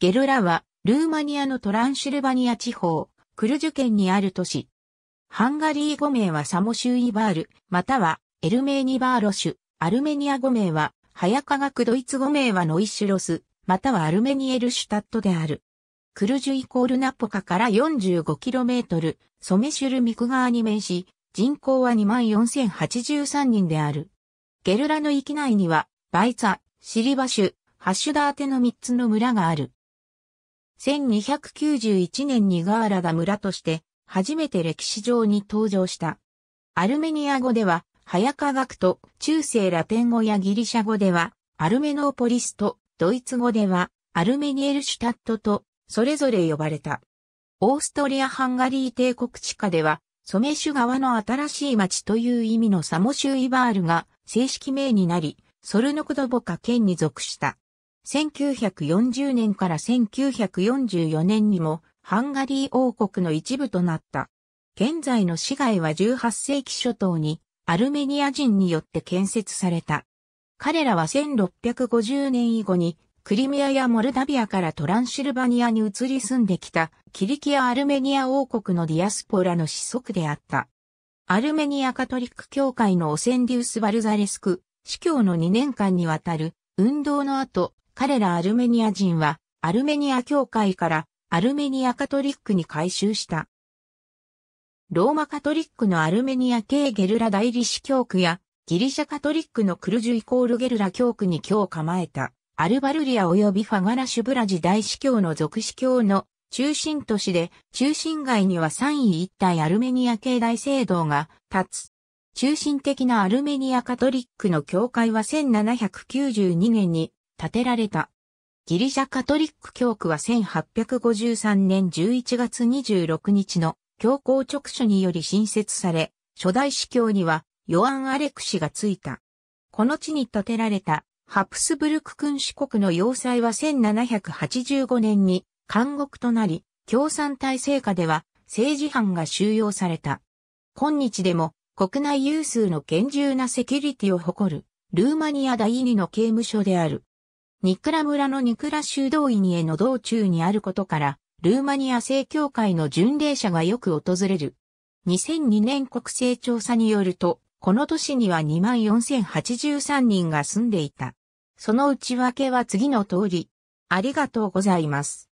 ゲルラは、ルーマニアのトランシルバニア地方、クルジュ県にある都市。ハンガリー語名はサモシュイバール、またはエルメーニバーロシュ、アルメニア語名は、早科学ドイツ語名はノイシュロス、またはアルメニエルシュタットである。クルジュイコールナポカから 45km、ソメシュルミク川に面し、人口は24,083人である。ゲルラの域内には、バイツァ、シリバシュ、ハッシュダーテの3つの村がある。1291年にガーラが村として初めて歴史上に登場した。アルメニア語では、早科学と中世ラテン語やギリシャ語では、アルメノーポリスとドイツ語では、アルメニエルシュタットと、それぞれ呼ばれた。オーストリア・ハンガリー帝国地下では、ソメシュ川の新しい町という意味のサモシュイバールが正式名になり、ソルノクドボカ県に属した。1940年から1944年にもハンガリー王国の一部となった。現在の市街は18世紀初頭にアルメニア人によって建設された。彼らは1650年以後にクリミアやモルダビアからトランシルバニアに移り住んできたキリキア・アルメニア王国のディアスポラの子息であった。アルメニアカトリック教会のオセンディウス・バルザレスク、司教の2年間にわたる運動の後、彼らアルメニア人は、アルメニア教会からアルメニアカトリックに改修した。ローマカトリックのアルメニア系ゲルラ代理司教区や、ギリシャカトリックのクルジュイコールゲルラ教区に教を構えた、アルバルリア及びファガラシュブラジ大司教の属司教の中心都市で、中心街には三位一体アルメニア系大聖堂が立つ。中心的なアルメニアカトリックの教会は1792年に建てられた。ギリシャカトリック教区は1853年11月26日の教皇直書により新設され、初代司教にはヨアン・アレク氏がついた。この地に建てられたハプスブルク君主国の要塞は1785年に監獄となり、共産体制下では政治犯が収容された。今日でも国内有数の厳重なセキュリティを誇るルーマニア第二の刑務所である。ニクラ村のニクラ修道院への道中にあることから、ルーマニア正教会の巡礼者がよく訪れる。2002年国勢調査によると、この年には24,083人が住んでいた。その内訳は次の通り。ありがとうございます。